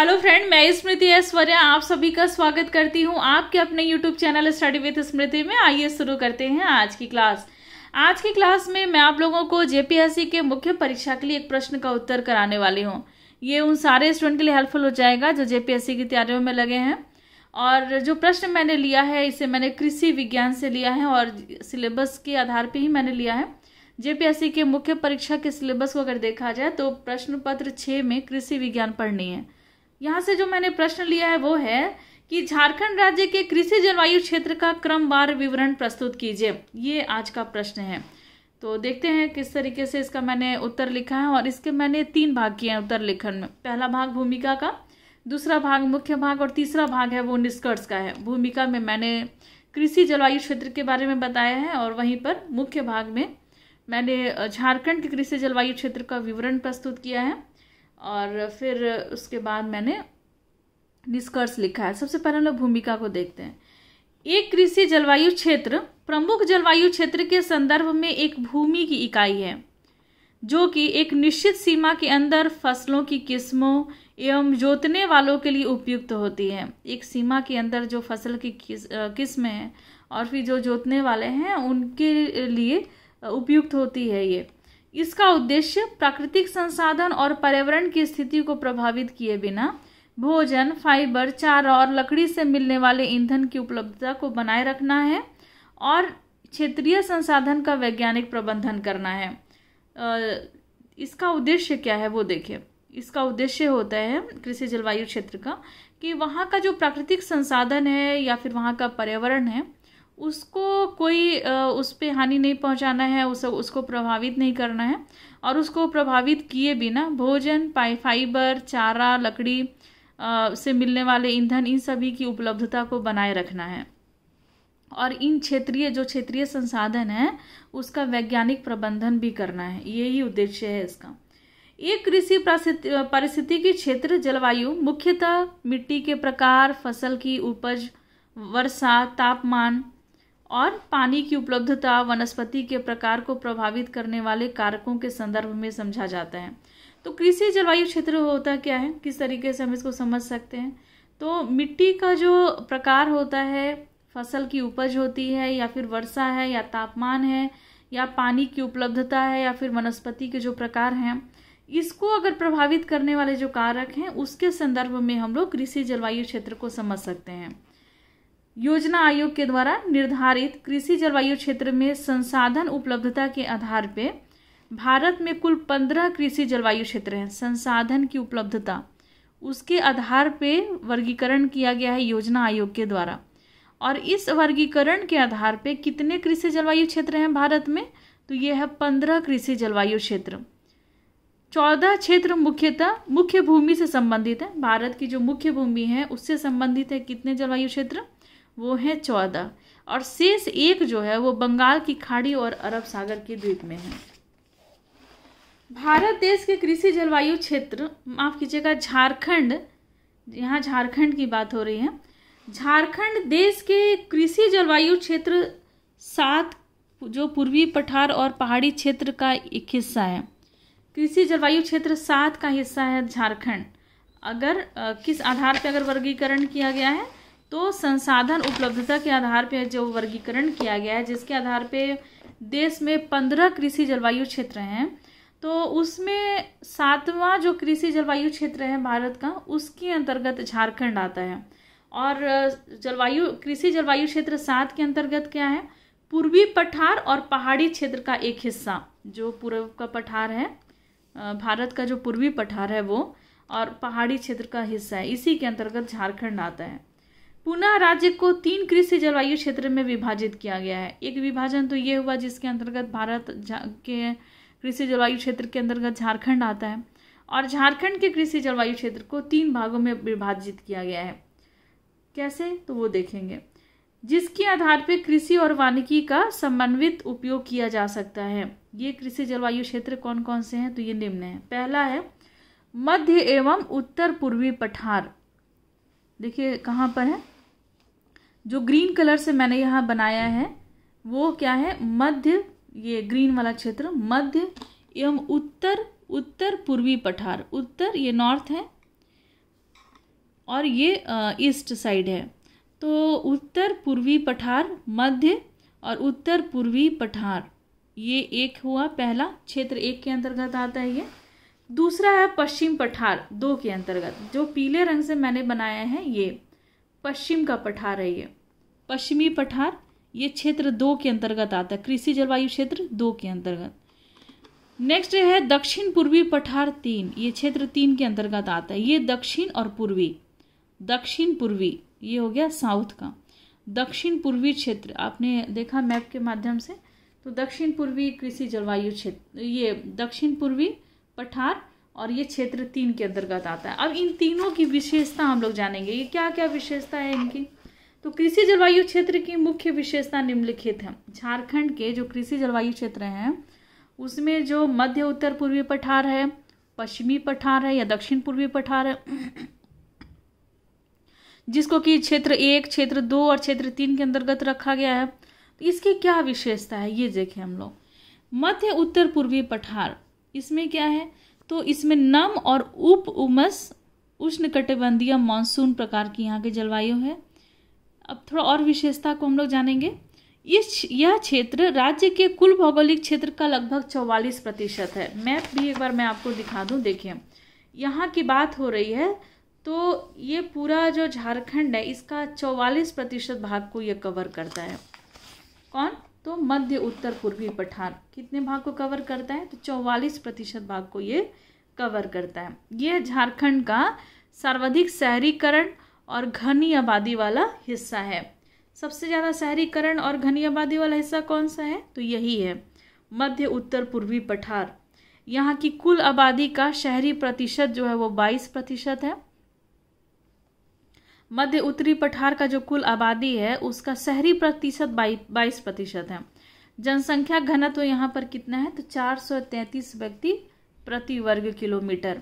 hello friend मैं स्मृति ऐश्वर्य आप सभी का स्वागत करती हूँ आपके अपने YouTube channel study with Smriti में आइए शुरू करते हैं आज की क्लास आज की क्लास में मैं आप लोगों को जेपीएससी के मुख्य परीक्षा के लिए एक प्रश्न का उत्तर कराने वाली हूँ ये उन सारे स्टूडेंट के लिए हेल्पफुल हो जाएगा जो जेपीएससी की तैयारियों में लगे हैं और जो प्रश्न मैंने लिया है इसे मैंने कृषि विज्ञान से लिया है और सिलेबस के आधार पर ही मैंने लिया है जेपीएससी के मुख्य परीक्षा के सिलेबस को अगर देखा जाए तो प्रश्न पत्र छः में कृषि विज्ञान पढ़नी है यहाँ से जो मैंने प्रश्न लिया है वो है कि झारखंड राज्य के कृषि जलवायु क्षेत्र का क्रमवार विवरण प्रस्तुत कीजिए ये आज का प्रश्न है तो देखते हैं किस तरीके से इसका मैंने उत्तर लिखा है और इसके मैंने तीन भाग किए हैं उत्तर लेखन में पहला भाग भूमिका का दूसरा भाग मुख्य भाग और तीसरा भाग है वो निष्कर्ष का है भूमिका में मैंने कृषि जलवायु क्षेत्र के बारे में बताया है और वहीं पर मुख्य भाग में मैंने झारखंड के कृषि जलवायु क्षेत्र का विवरण प्रस्तुत किया है और फिर उसके बाद मैंने निष्कर्ष लिखा है सबसे पहले हम लोग भूमिका को देखते हैं एक कृषि जलवायु क्षेत्र प्रमुख जलवायु क्षेत्र के संदर्भ में एक भूमि की इकाई है जो कि एक निश्चित सीमा के अंदर फसलों की किस्मों एवं जोतने वालों के लिए उपयुक्त होती है एक सीमा के अंदर जो फसल की किस, किस्म है और फिर जो जोतने वाले हैं उनके लिए उपयुक्त होती है ये इसका उद्देश्य प्राकृतिक संसाधन और पर्यावरण की स्थिति को प्रभावित किए बिना भोजन फाइबर चारा और लकड़ी से मिलने वाले ईंधन की उपलब्धता को बनाए रखना है और क्षेत्रीय संसाधन का वैज्ञानिक प्रबंधन करना है इसका उद्देश्य क्या है वो देखिए इसका उद्देश्य होता है कृषि जलवायु क्षेत्र का कि वहाँ का जो प्राकृतिक संसाधन है या फिर वहाँ का पर्यावरण है उसको कोई उस पर हानि नहीं पहुंचाना है उस उसको प्रभावित नहीं करना है और उसको प्रभावित किए बिना भोजन पाई फाइबर चारा लकड़ी से मिलने वाले ईंधन इन सभी की उपलब्धता को बनाए रखना है और इन क्षेत्रीय जो क्षेत्रीय संसाधन है उसका वैज्ञानिक प्रबंधन भी करना है यही उद्देश्य है इसका एक कृषि परिस्थिति की क्षेत्र जलवायु मुख्यतः मिट्टी के प्रकार फसल की उपज वर्षा तापमान और पानी की उपलब्धता वनस्पति के प्रकार को प्रभावित करने वाले कारकों के संदर्भ में समझा जाता है तो कृषि जलवायु क्षेत्र होता क्या है किस तरीके से हम इसको समझ सकते हैं तो मिट्टी का जो प्रकार होता है फसल की उपज होती है या फिर वर्षा है या तापमान है या पानी की उपलब्धता है या फिर वनस्पति के जो प्रकार हैं इसको अगर प्रभावित करने वाले जो कारक हैं उसके संदर्भ में हम लोग कृषि जलवायु क्षेत्र को समझ सकते हैं योजना आयोग के द्वारा निर्धारित कृषि जलवायु क्षेत्र में संसाधन उपलब्धता के आधार पर भारत में कुल पंद्रह कृषि जलवायु क्षेत्र हैं संसाधन की उपलब्धता उसके आधार पर वर्गीकरण किया गया है योजना आयोग के द्वारा और इस वर्गीकरण के आधार पर कितने कृषि जलवायु क्षेत्र हैं भारत में तो ये है पंद्रह कृषि जलवायु क्षेत्र चौदह क्षेत्र मुख्यतः मुख्य भूमि से संबंधित है भारत की जो मुख्य भूमि है उससे संबंधित है कितने जलवायु क्षेत्र वो हैं चौदह और शेष एक जो है वो बंगाल की खाड़ी और अरब सागर के द्वीप में है भारत देश के कृषि जलवायु क्षेत्र माफ कीजिएगा झारखंड यहाँ झारखंड की बात हो रही है झारखंड देश के कृषि जलवायु क्षेत्र सात जो पूर्वी पठार और पहाड़ी क्षेत्र का एक हिस्सा है कृषि जलवायु क्षेत्र सात का हिस्सा है झारखंड अगर किस आधार पर अगर वर्गीकरण किया गया है तो संसाधन उपलब्धता के आधार पर जो वर्गीकरण किया गया है जिसके आधार पर देश में पंद्रह कृषि जलवायु क्षेत्र हैं तो उसमें सातवां जो कृषि जलवायु क्षेत्र है भारत का उसके अंतर्गत झारखंड आता है और जलवायु कृषि जलवायु क्षेत्र सात के अंतर्गत क्या है पूर्वी पठार और पहाड़ी क्षेत्र का एक हिस्सा जो पूर्व का पठार है भारत का जो पूर्वी पठार है वो और पहाड़ी क्षेत्र का हिस्सा है इसी के अंतर्गत झारखंड आता है पुनः राज्य को तीन कृषि जलवायु क्षेत्र में विभाजित किया गया है एक विभाजन तो ये हुआ जिसके अंतर्गत भारत के कृषि जलवायु क्षेत्र के अंतर्गत झारखंड आता है और झारखंड के कृषि जलवायु क्षेत्र को तीन भागों में विभाजित किया गया है कैसे तो वो देखेंगे जिसके आधार पर कृषि और वानिकी का समन्वित उपयोग किया जा सकता है ये कृषि जलवायु क्षेत्र कौन कौन से हैं तो ये निम्न है पहला है मध्य एवं उत्तर पूर्वी पठार देखिए कहाँ पर है जो ग्रीन कलर से मैंने यहाँ बनाया है वो क्या है मध्य ये ग्रीन वाला क्षेत्र मध्य एवं उत्तर उत्तर पूर्वी पठार उत्तर ये नॉर्थ है और ये ईस्ट साइड है तो उत्तर पूर्वी पठार मध्य और उत्तर पूर्वी पठार ये एक हुआ पहला क्षेत्र एक के अंतर्गत आता है ये दूसरा है पश्चिम पठार दो के अंतर्गत जो पीले रंग से मैंने बनाया है ये पश्चिम का पठार है ये पश्चिमी पठार ये क्षेत्र दो के अंतर्गत आता है कृषि जलवायु क्षेत्र दो के अंतर्गत नेक्स्ट है दक्षिण पूर्वी पठार तीन ये क्षेत्र तीन के अंतर्गत आता है ये दक्षिण और पूर्वी दक्षिण पूर्वी ये हो गया साउथ का दक्षिण पूर्वी क्षेत्र आपने देखा मैप के माध्यम से तो दक्षिण पूर्वी कृषि जलवायु क्षेत्र ये दक्षिण पूर्वी पठार और ये क्षेत्र तीन के अंतर्गत आता है अब इन तीनों की विशेषता हम लोग जानेंगे ये क्या क्या विशेषता है इनकी तो कृषि जलवायु क्षेत्र की मुख्य विशेषता निम्नलिखित है झारखंड के जो कृषि जलवायु क्षेत्र हैं उसमें जो मध्य उत्तर पूर्वी पठार है पश्चिमी पठार है या दक्षिण पूर्वी पठार है जिसको कि क्षेत्र एक क्षेत्र दो और क्षेत्र तीन के अंतर्गत रखा गया है तो इसकी क्या विशेषता है ये देखें हम लोग मध्य उत्तर पूर्वी पठार इसमें क्या है तो इसमें नम और उप उमस उष्ण कटिबंधीय मानसून प्रकार की यहाँ की जलवायु है अब थोड़ा और विशेषता को हम लोग जानेंगे इस यह क्षेत्र राज्य के कुल भौगोलिक क्षेत्र का लगभग चौवालीस प्रतिशत है मैप भी एक बार मैं आपको दिखा दूं देखिए यहाँ की बात हो रही है तो ये पूरा जो झारखंड है इसका चौवालीस प्रतिशत भाग को ये कवर करता है कौन तो मध्य उत्तर पूर्वी पठार कितने भाग को कवर करता है तो चौवालीस प्रतिशत भाग को ये कवर करता है यह झारखंड का सर्वाधिक शहरीकरण और घनी आबादी वाला हिस्सा है सबसे ज़्यादा शहरीकरण और घनी आबादी वाला हिस्सा कौन सा है तो यही है मध्य उत्तर पूर्वी पठार यहाँ की कुल आबादी का शहरी प्रतिशत जो है वो बाईस प्रतिशत है मध्य उत्तरी पठार का जो कुल आबादी है उसका शहरी प्रतिशत बाईस प्रतिशत है जनसंख्या घनत्व यहाँ पर कितना है तो 433 व्यक्ति प्रति वर्ग किलोमीटर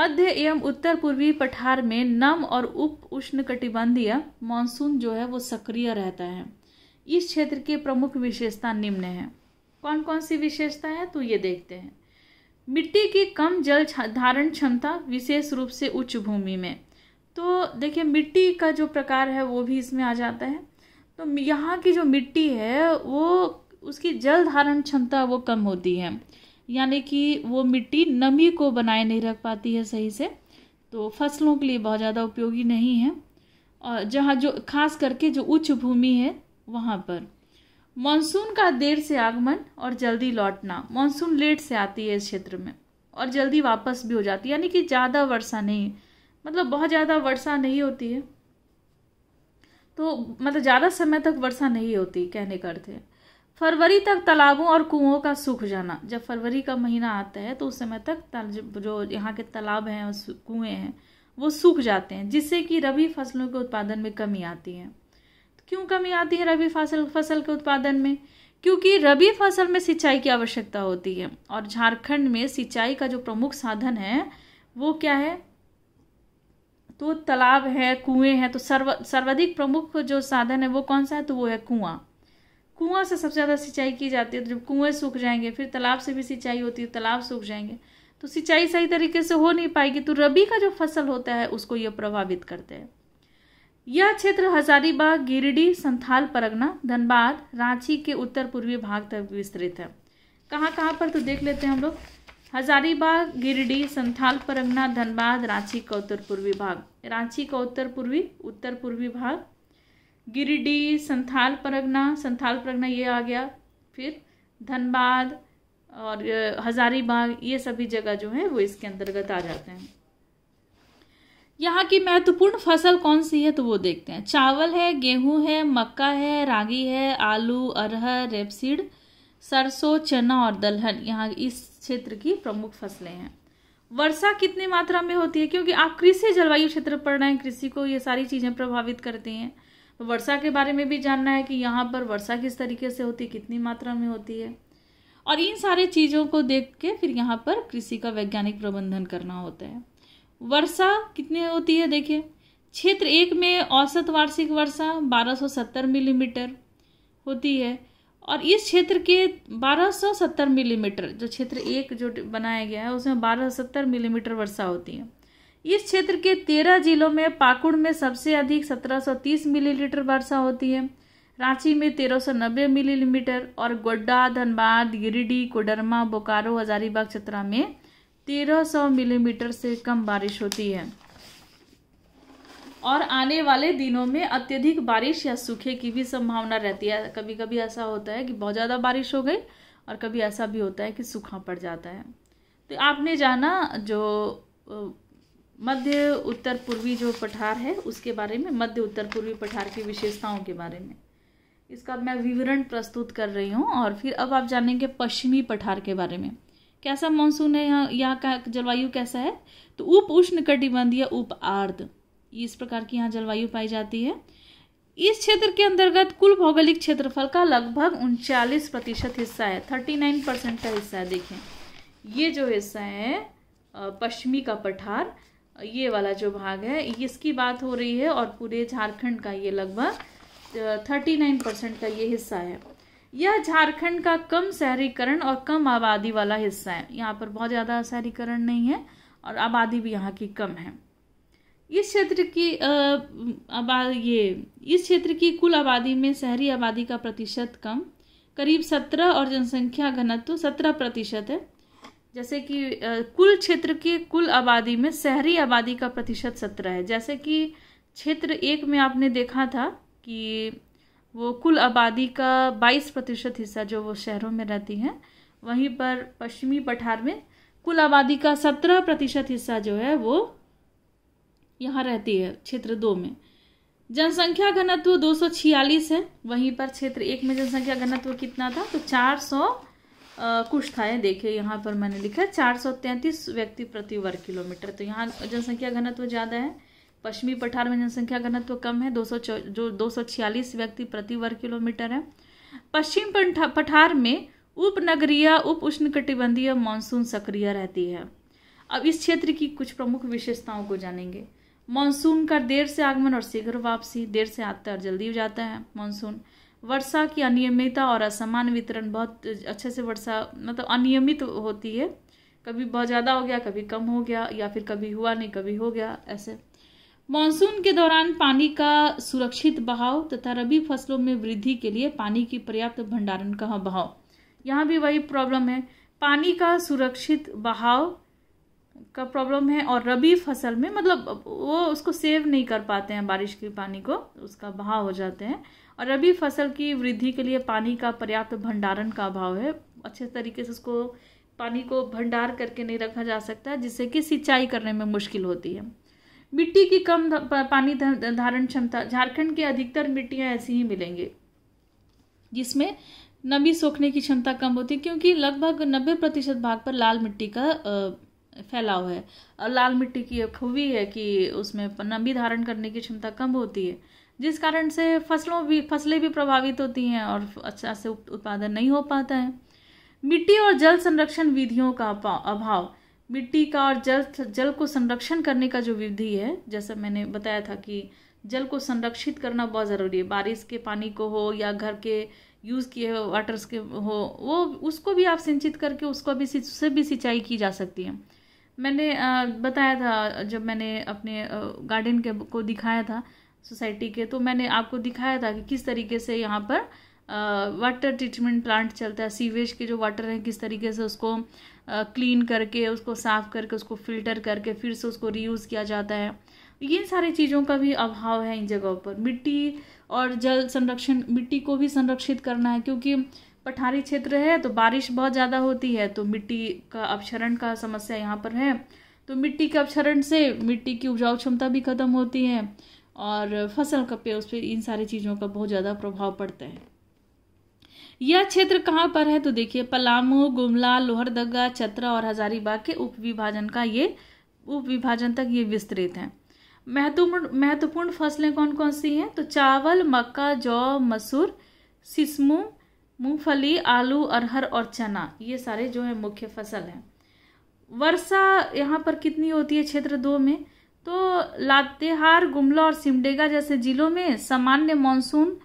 मध्य एवं उत्तर पूर्वी पठार में नम और उप उष्ण कटिबंधीय मानसून जो है वो सक्रिय रहता है इस क्षेत्र की प्रमुख विशेषता निम्न है कौन कौन सी विशेषता है तो ये देखते हैं मिट्टी की कम जल धारण क्षमता विशेष रूप से उच्च भूमि में तो देखिए मिट्टी का जो प्रकार है वो भी इसमें आ जाता है तो यहाँ की जो मिट्टी है वो उसकी जल धारण क्षमता वो कम होती है यानी कि वो मिट्टी नमी को बनाए नहीं रख पाती है सही से तो फसलों के लिए बहुत ज़्यादा उपयोगी नहीं है और जहाँ जो खास करके जो उच्च भूमि है वहाँ पर मानसून का देर से आगमन और जल्दी लौटना मानसून लेट से आती है इस क्षेत्र में और जल्दी वापस भी हो जाती है यानी कि ज़्यादा वर्षा नहीं मतलब बहुत ज़्यादा वर्षा नहीं होती है तो मतलब ज़्यादा समय तक वर्षा नहीं होती कहने करते फरवरी तक तालाबों और कुओं का सूख जाना जब फरवरी का महीना आता है तो उस समय तक जो यहाँ के तालाब हैं और कुएँ हैं वो सूख जाते हैं जिससे कि रबी फसलों के उत्पादन में कमी आती है तो क्यों कमी आती है रबी फसल फसल के उत्पादन में क्योंकि रबी फसल में सिंचाई की आवश्यकता होती है और झारखंड में सिंचाई का जो प्रमुख साधन है वो क्या है तो तालाब है कुएं हैं तो सर्व सर्वाधिक प्रमुख जो साधन है वो कौन सा है तो वो है कुआं कुआं से सबसे ज़्यादा सिंचाई की जाती है तो जब कुएं सूख जाएंगे फिर तालाब से भी सिंचाई होती है तालाब सूख जाएंगे तो सिंचाई सही तरीके से हो नहीं पाएगी तो रबी का जो फसल होता है उसको ये प्रभावित करते हैं यह क्षेत्र हजारीबाग गिरिडीह संथाल परगना धनबाद रांची के उत्तर पूर्वी भाग तक विस्तृत है कहाँ कहाँ पर तो देख लेते हैं हम लोग हजारीबाग गिरडी संथाल परगना धनबाद रांची का उत्तर पूर्वी भाग रांची का उत्तर पूर्वी उत्तर पूर्वी भाग गिरिडीह संथाल परगना संथाल परगना ये आ गया फिर धनबाद और हजारीबाग ये सभी जगह जो है वो इसके अंतर्गत आ जाते हैं यहाँ की महत्वपूर्ण फसल कौन सी है तो वो देखते हैं चावल है गेहूं है मक्का है रागी है आलू अरहर रेपसीड सरसों चना और दलहन यहाँ इस क्षेत्र की प्रमुख फसलें हैं वर्षा कितनी मात्रा में होती है क्योंकि आप कृषि जलवायु क्षेत्र पर रहे हैं कृषि को ये सारी चीज़ें प्रभावित करती हैं तो वर्षा के बारे में भी जानना है कि यहाँ पर वर्षा किस तरीके से होती है कितनी मात्रा में होती है और इन सारे चीज़ों को देख के फिर यहाँ पर कृषि का वैज्ञानिक प्रबंधन करना होता है वर्षा कितनी होती है देखिए क्षेत्र एक में औसत वार्षिक वर्षा 1270 मिलीमीटर होती है और इस क्षेत्र के 1270 मिलीमीटर जो क्षेत्र एक जो बनाया गया है उसमें 1270 मिलीमीटर वर्षा होती है इस क्षेत्र के तेरह जिलों में पाकुड़ में सबसे अधिक 1730 मिलीलीटर वर्षा होती है रांची में 1390 मिलीमीटर और गोड्डा धनबाद गिरिडीह कोडरमा बोकारो हजारीबाग चतरा में 1300 मिलीमीटर से कम बारिश होती है और आने वाले दिनों में अत्यधिक बारिश या सूखे की भी संभावना रहती है कभी कभी ऐसा होता है कि बहुत ज़्यादा बारिश हो गई और कभी ऐसा भी होता है कि सूखा पड़ जाता है तो आपने जाना जो मध्य उत्तर पूर्वी जो पठार है उसके बारे में मध्य उत्तर पूर्वी पठार की विशेषताओं के बारे में इसका मैं विवरण प्रस्तुत कर रही हूँ और फिर अब आप जानेंगे पश्चिमी पठार के बारे में कैसा मानसून है यहाँ यहाँ का जलवायु कैसा है तो उप उष्ण कटिबंधीय उप आर्द्र इस प्रकार की यहाँ जलवायु पाई जाती है इस क्षेत्र के अंतर्गत कुल भौगोलिक क्षेत्रफल का लगभग उनचालीस प्रतिशत हिस्सा है थर्टी नाइन परसेंट का हिस्सा है देखें ये जो हिस्सा है पश्चिमी का पठार ये वाला जो भाग है इसकी बात हो रही है और पूरे झारखंड का ये लगभग थर्टी नाइन परसेंट का ये हिस्सा है यह झारखंड का कम शहरीकरण और कम आबादी वाला हिस्सा है यहाँ पर बहुत ज़्यादा शहरीकरण नहीं है और आबादी भी यहाँ की कम है इस क्षेत्र की आबादी ये इस क्षेत्र की कुल आबादी में शहरी आबादी का प्रतिशत कम करीब सत्रह और जनसंख्या घनत्व सत्रह प्रतिशत है जैसे कि कुल क्षेत्र की कुल आबादी में शहरी आबादी का प्रतिशत सत्रह है जैसे कि क्षेत्र एक में आपने देखा था कि वो कुल आबादी का बाईस प्रतिशत हिस्सा जो वो शहरों में रहती हैं वहीं पर पश्चिमी पठार में कुल आबादी का सत्रह प्रतिशत हिस्सा जो है वो यहाँ रहती है क्षेत्र दो में जनसंख्या घनत्व दो सौ छियालीस है वहीं पर क्षेत्र एक में जनसंख्या घनत्व कितना था तो चार सौ कुछ था देखिए यहाँ पर मैंने लिखा चार सौ तैंतीस व्यक्ति प्रति वर्ग किलोमीटर तो यहाँ जनसंख्या घनत्व ज़्यादा है पश्चिमी पठार में जनसंख्या घनत्व कम है दो सौ जो दो सौ छियालीस व्यक्ति प्रति वर्ग किलोमीटर है पश्चिम पठार में उपनगरीय उप कटिबंधीय मानसून सक्रिय रहती है अब इस क्षेत्र की कुछ प्रमुख विशेषताओं को जानेंगे मानसून का देर से आगमन और शीघ्र वापसी देर से आता है और जल्दी हो जाता है मानसून वर्षा की अनियमितता और असमान वितरण बहुत अच्छे से वर्षा मतलब अनियमित होती है कभी बहुत ज़्यादा हो गया कभी कम हो गया या फिर कभी हुआ नहीं कभी हो गया ऐसे मानसून के दौरान पानी का सुरक्षित बहाव तथा रबी फसलों में वृद्धि के लिए पानी की पर्याप्त भंडारण का बहाव यहाँ भी वही प्रॉब्लम है पानी का सुरक्षित बहाव का प्रॉब्लम है और रबी फसल में मतलब वो उसको सेव नहीं कर पाते हैं बारिश के पानी को उसका बहाव हो जाते हैं और रबी फसल की वृद्धि के लिए पानी का पर्याप्त भंडारण का अभाव है अच्छे तरीके से उसको पानी को भंडार करके नहीं रखा जा सकता जिससे कि सिंचाई करने में मुश्किल होती है मिट्टी की कम पानी धारण क्षमता झारखंड के अधिकतर मिट्टियाँ ऐसी ही मिलेंगी जिसमें नमी सोखने की क्षमता कम होती है क्योंकि लगभग नब्बे प्रतिशत भाग पर लाल मिट्टी का फैलाव है और लाल मिट्टी की खूबी है कि उसमें नमी धारण करने की क्षमता कम होती है जिस कारण से फसलों भी फसलें भी प्रभावित होती हैं और अच्छा से उत्पादन नहीं हो पाता है मिट्टी और जल संरक्षण विधियों का अभाव मिट्टी का और जल जल को संरक्षण करने का जो विधि है जैसा मैंने बताया था कि जल को संरक्षित करना बहुत ज़रूरी है बारिश के पानी को हो या घर के यूज़ किए वाटर्स के हो वो उसको भी आप सिंचित करके उसको भी उससे भी सिंचाई की जा सकती है मैंने बताया था जब मैंने अपने गार्डन के को दिखाया था सोसाइटी के तो मैंने आपको दिखाया था कि किस तरीके से यहाँ पर वाटर ट्रीटमेंट प्लांट चलता है सीवेज के जो वाटर हैं किस तरीके से उसको क्लीन करके उसको साफ़ करके उसको फिल्टर करके फिर से उसको रीयूज़ किया जाता है ये सारी चीज़ों का भी अभाव है इन जगहों पर मिट्टी और जल संरक्षण मिट्टी को भी संरक्षित करना है क्योंकि पठारी क्षेत्र है तो बारिश बहुत ज़्यादा होती है तो मिट्टी का अपक्षरण का समस्या यहाँ पर है तो मिट्टी के अपक्षरण से मिट्टी की उपजाऊ क्षमता भी खत्म होती है और फसल का पे उस पर इन सारी चीज़ों का बहुत ज़्यादा प्रभाव पड़ता है यह क्षेत्र कहाँ पर है तो देखिए पलामू गुमला लोहरदगा चतरा और हजारीबाग के उप विभाजन का ये उप विभाजन तक ये विस्तृत है महत्वपूर्ण महत्वपूर्ण फसलें कौन कौन सी हैं तो चावल मक्का जौ मसूर सिस्मू मूंगफली आलू अरहर और चना ये सारे जो है मुख्य फसल हैं वर्षा यहाँ पर कितनी होती है क्षेत्र दो में तो लातेहार गुमला और सिमडेगा जैसे जिलों में सामान्य मानसून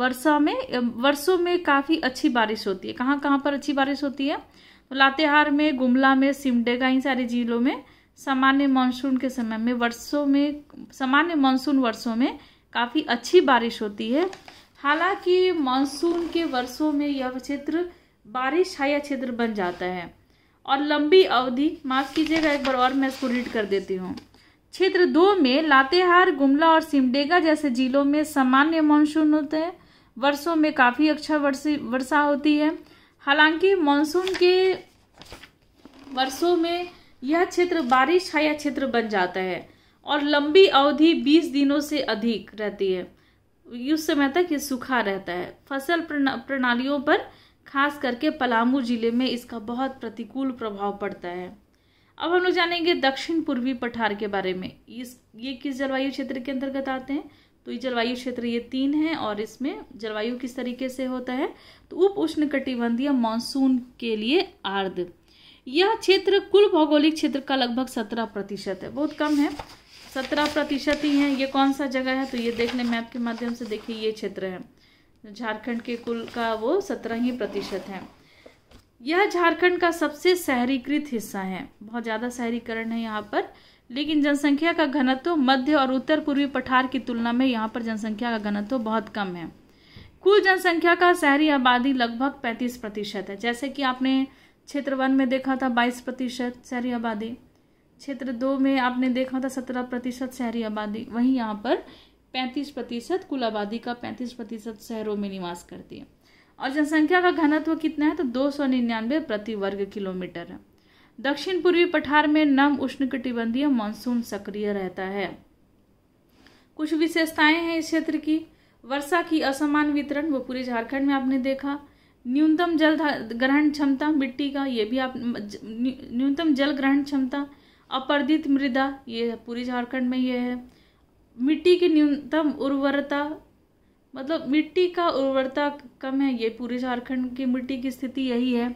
वर्षा में वर्षों में काफ़ी अच्छी बारिश होती है कहाँ कहाँ पर अच्छी बारिश होती है तो लातेहार में गुमला में सिमडेगा इन सारे जिलों में सामान्य मानसून के समय में वर्षों में सामान्य मानसून वर्षों में काफ़ी अच्छी बारिश होती है हालांकि मानसून के वर्षों में यह क्षेत्र बारिश छाया क्षेत्र बन जाता है और लंबी अवधि माफ़ कीजिएगा एक बार और मैं इसको रीड कर देती हूँ क्षेत्र दो में लातेहार गुमला और सिमडेगा जैसे जिलों में सामान्य मानसून होते हैं वर्षों में काफ़ी अच्छा वर्षा होती है हालांकि मानसून के वर्षों में यह क्षेत्र बारिश छाया क्षेत्र बन जाता है और लंबी अवधि 20 दिनों से अधिक रहती है उस समय तक ये सूखा रहता है फसल प्रणालियों पर खास करके पलामू जिले में इसका बहुत प्रतिकूल प्रभाव पड़ता है अब हम लोग जानेंगे दक्षिण पूर्वी पठार के बारे में इस ये किस जलवायु क्षेत्र के अंतर्गत आते हैं तो ये जलवायु क्षेत्र ये तीन है और इसमें जलवायु किस तरीके से होता है तो उप उष्ण कटिबंधीय मानसून के लिए आर्द्र यह क्षेत्र कुल भौगोलिक क्षेत्र का लगभग सत्रह प्रतिशत है बहुत कम है सत्रह प्रतिशत ही हैं ये कौन सा जगह है तो ये देख लें मैप के माध्यम से देखिए ये क्षेत्र है झारखंड के कुल का वो सत्रह ही प्रतिशत है यह झारखंड का सबसे शहरीकृत हिस्सा है बहुत ज़्यादा शहरीकरण है यहाँ पर लेकिन जनसंख्या का घनत्व मध्य और उत्तर पूर्वी पठार की तुलना में यहाँ पर जनसंख्या का घनत्व बहुत कम है कुल जनसंख्या का शहरी आबादी लगभग 35 प्रतिशत है जैसे कि आपने क्षेत्र वन में देखा था 22 प्रतिशत शहरी आबादी क्षेत्र दो में आपने देखा था सत्रह प्रतिशत शहरी आबादी वहीं यहाँ पर पैंतीस प्रतिशत कुल आबादी का पैंतीस प्रतिशत शहरों में निवास करती है और जनसंख्या का घनत्व कितना है तो दो सौ निन्यानवे प्रति वर्ग किलोमीटर है दक्षिण पूर्वी पठार में नम उष्णकटिबंधीय मानसून सक्रिय रहता है कुछ विशेषताएं हैं इस क्षेत्र की वर्षा की असमान वितरण वो पूरे झारखंड में आपने देखा न्यूनतम जल ग्रहण क्षमता मिट्टी का ये भी आप न्यूनतम जल ग्रहण क्षमता अपर्दित मृदा ये पूरी झारखंड में ये है मिट्टी की न्यूनतम उर्वरता मतलब मिट्टी का उर्वरता कम है ये पूरे झारखंड की मिट्टी की स्थिति यही है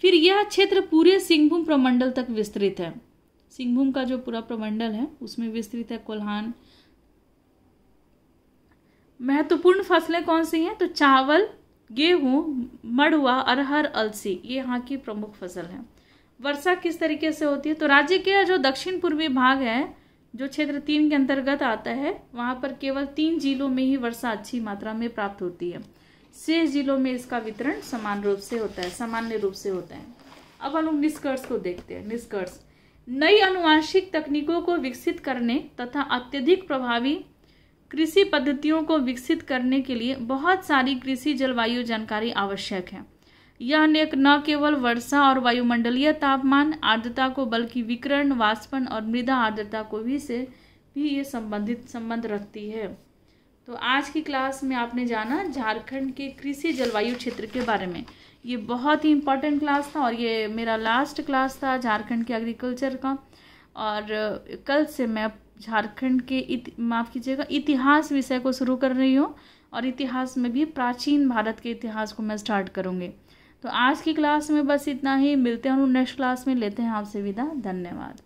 फिर यह क्षेत्र पूरे सिंहभूम प्रमंडल तक विस्तृत है सिंहभूम का जो पूरा प्रमंडल है उसमें विस्तृत है कोल्हान महत्वपूर्ण फसलें कौन सी हैं तो चावल गेहूँ मड़ुआ अरहर अलसी ये यहाँ की प्रमुख फसल है वर्षा किस तरीके से होती है तो राज्य के जो दक्षिण पूर्वी भाग है जो क्षेत्र तीन के अंतर्गत आता है वहाँ पर केवल तीन जिलों में ही वर्षा अच्छी मात्रा में प्राप्त होती है शेष जिलों में इसका वितरण समान रूप से होता है सामान्य रूप से होता है अब हम लोग निष्कर्ष को देखते हैं निष्कर्ष नई अनुवांशिक तकनीकों को विकसित करने तथा अत्यधिक प्रभावी कृषि पद्धतियों को विकसित करने के लिए बहुत सारी कृषि जलवायु जानकारी आवश्यक है यह नेक न केवल वर्षा और वायुमंडलीय तापमान आर्द्रता को बल्कि विकरण वाष्पन और मृदा आर्द्रता को भी से भी ये संबंधित संबंध रखती है तो आज की क्लास में आपने जाना झारखंड के कृषि जलवायु क्षेत्र के बारे में ये बहुत ही इंपॉर्टेंट क्लास था और ये मेरा लास्ट क्लास था झारखंड के एग्रीकल्चर का और कल से मैं झारखंड के माफ़ कीजिएगा इतिहास विषय को शुरू कर रही हूँ और इतिहास में भी प्राचीन भारत के इतिहास को मैं स्टार्ट करूँगी तो आज की क्लास में बस इतना ही मिलते हैं और नेक्स्ट क्लास में लेते हैं आपसे विदा धन्यवाद